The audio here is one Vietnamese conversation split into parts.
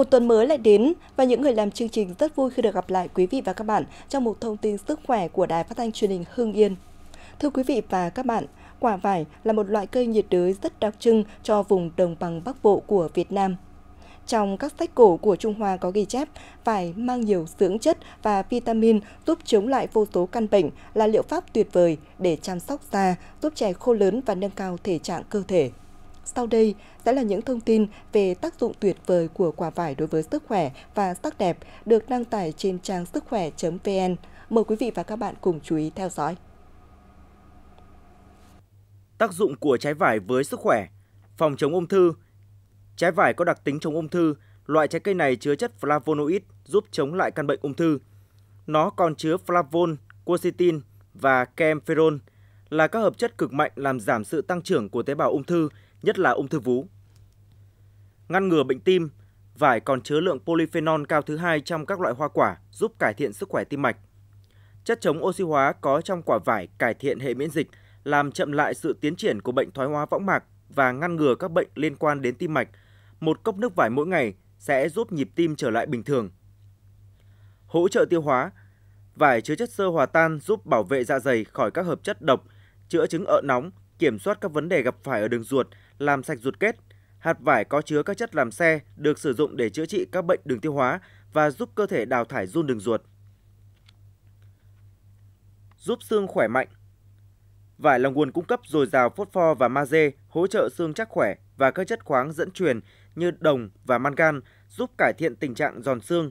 Một tuần mới lại đến và những người làm chương trình rất vui khi được gặp lại quý vị và các bạn trong một thông tin sức khỏe của Đài Phát thanh Truyền hình Hưng Yên. Thưa quý vị và các bạn, quả vải là một loại cây nhiệt đới rất đặc trưng cho vùng đồng bằng Bắc Bộ của Việt Nam. Trong các sách cổ của Trung Hoa có ghi chép, vải mang nhiều dưỡng chất và vitamin giúp chống lại vô số căn bệnh là liệu pháp tuyệt vời để chăm sóc da, giúp trẻ khô lớn và nâng cao thể trạng cơ thể. Sau đây sẽ là những thông tin về tác dụng tuyệt vời của quả vải đối với sức khỏe và sắc đẹp được đăng tải trên trang sức khỏe.vn. Mời quý vị và các bạn cùng chú ý theo dõi. Tác dụng của trái vải với sức khỏe Phòng chống ung thư Trái vải có đặc tính chống ung thư, loại trái cây này chứa chất flavonoid giúp chống lại căn bệnh ung thư. Nó còn chứa flavon, quercetin và kemferol, là các hợp chất cực mạnh làm giảm sự tăng trưởng của tế bào ung thư, nhất là ung thư vú. Ngăn ngừa bệnh tim, vải còn chứa lượng polyphenol cao thứ hai trong các loại hoa quả, giúp cải thiện sức khỏe tim mạch. Chất chống oxy hóa có trong quả vải cải thiện hệ miễn dịch, làm chậm lại sự tiến triển của bệnh thoái hóa võng mạc và ngăn ngừa các bệnh liên quan đến tim mạch. Một cốc nước vải mỗi ngày sẽ giúp nhịp tim trở lại bình thường. Hỗ trợ tiêu hóa Vải chứa chất sơ hòa tan giúp bảo vệ dạ dày khỏi các hợp chất độc chữa chứng ợ nóng, kiểm soát các vấn đề gặp phải ở đường ruột, làm sạch ruột kết. Hạt vải có chứa các chất làm xe được sử dụng để chữa trị các bệnh đường tiêu hóa và giúp cơ thể đào thải run đường ruột. Giúp xương khỏe mạnh Vải là nguồn cung cấp dồi dào phốt pho và magie, hỗ trợ xương chắc khỏe và các chất khoáng dẫn truyền như đồng và mangan, giúp cải thiện tình trạng giòn xương.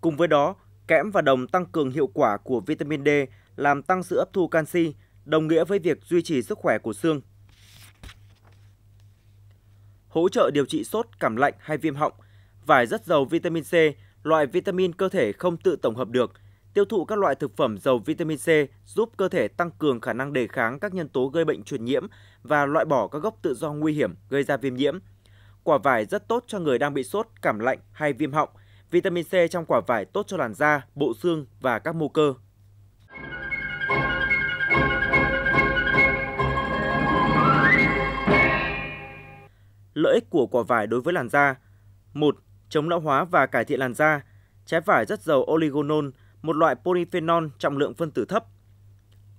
Cùng với đó, kẽm và đồng tăng cường hiệu quả của vitamin D, làm tăng sự hấp thu canxi, đồng nghĩa với việc duy trì sức khỏe của xương. Hỗ trợ điều trị sốt, cảm lạnh hay viêm họng, vải rất giàu vitamin C, loại vitamin cơ thể không tự tổng hợp được. Tiêu thụ các loại thực phẩm giàu vitamin C giúp cơ thể tăng cường khả năng đề kháng các nhân tố gây bệnh truyền nhiễm và loại bỏ các gốc tự do nguy hiểm gây ra viêm nhiễm. Quả vải rất tốt cho người đang bị sốt, cảm lạnh hay viêm họng. Vitamin C trong quả vải tốt cho làn da, bộ xương và các mô cơ. lợi ích của quả vải đối với làn da. một Chống lão hóa và cải thiện làn da. Trái vải rất giàu oligonol, một loại polyphenol trọng lượng phân tử thấp.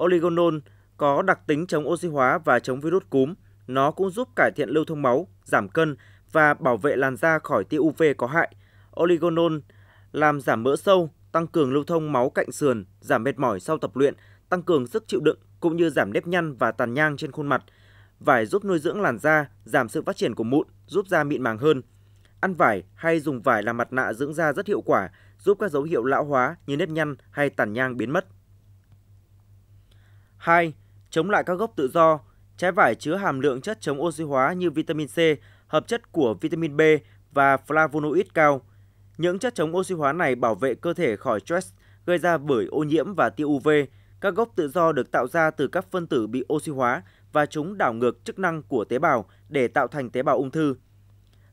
Oligonol có đặc tính chống oxy hóa và chống virus cúm. Nó cũng giúp cải thiện lưu thông máu, giảm cân và bảo vệ làn da khỏi tia UV có hại. Oligonol làm giảm mỡ sâu, tăng cường lưu thông máu cạnh sườn, giảm mệt mỏi sau tập luyện, tăng cường sức chịu đựng cũng như giảm nếp nhăn và tàn nhang trên khuôn mặt – Vải giúp nuôi dưỡng làn da, giảm sự phát triển của mụn, giúp da mịn màng hơn. Ăn vải hay dùng vải làm mặt nạ dưỡng da rất hiệu quả, giúp các dấu hiệu lão hóa như nếp nhăn hay tàn nhang biến mất. 2. Chống lại các gốc tự do. Trái vải chứa hàm lượng chất chống oxy hóa như vitamin C, hợp chất của vitamin B và flavonoid cao. Những chất chống oxy hóa này bảo vệ cơ thể khỏi stress gây ra bởi ô nhiễm và tia UV. Các gốc tự do được tạo ra từ các phân tử bị oxy hóa, và chúng đảo ngược chức năng của tế bào để tạo thành tế bào ung thư.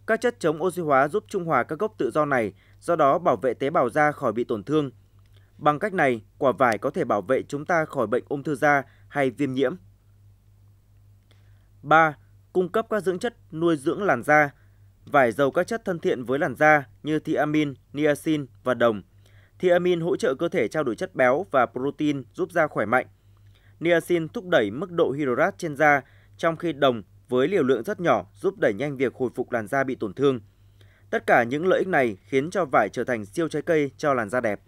Các chất chống oxy hóa giúp trung hòa các gốc tự do này, do đó bảo vệ tế bào da khỏi bị tổn thương. Bằng cách này, quả vải có thể bảo vệ chúng ta khỏi bệnh ung thư da hay viêm nhiễm. 3. Cung cấp các dưỡng chất nuôi dưỡng làn da. Vải giàu các chất thân thiện với làn da như thiamin, niacin và đồng. Thiamin hỗ trợ cơ thể trao đổi chất béo và protein giúp da khỏe mạnh niacin thúc đẩy mức độ hydrat trên da, trong khi đồng với liều lượng rất nhỏ giúp đẩy nhanh việc hồi phục làn da bị tổn thương. Tất cả những lợi ích này khiến cho vải trở thành siêu trái cây cho làn da đẹp.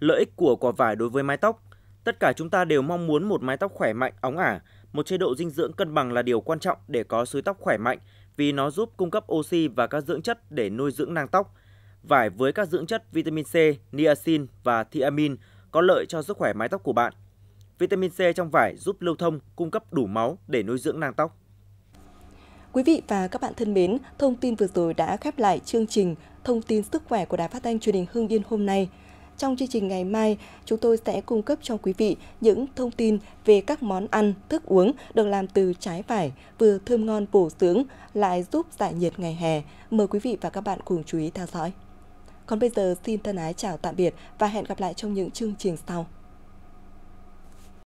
Lợi ích của quả vải đối với mái tóc Tất cả chúng ta đều mong muốn một mái tóc khỏe mạnh, óng ả. Một chế độ dinh dưỡng cân bằng là điều quan trọng để có sưới tóc khỏe mạnh, vì nó giúp cung cấp oxy và các dưỡng chất để nuôi dưỡng nang tóc. Vải với các dưỡng chất vitamin C, niacin và thiamin có lợi cho sức khỏe mái tóc của bạn. Vitamin C trong vải giúp lưu thông, cung cấp đủ máu để nuôi dưỡng nang tóc. Quý vị và các bạn thân mến, thông tin vừa rồi đã khép lại chương trình Thông tin sức khỏe của Đài Phát thanh Truyền hình Hưng Yên hôm nay. Trong chương trình ngày mai, chúng tôi sẽ cung cấp cho quý vị những thông tin về các món ăn, thức uống được làm từ trái vải, vừa thơm ngon bổ dưỡng, lại giúp giải nhiệt ngày hè. Mời quý vị và các bạn cùng chú ý theo dõi. Còn bây giờ xin thân ái chào tạm biệt và hẹn gặp lại trong những chương trình sau.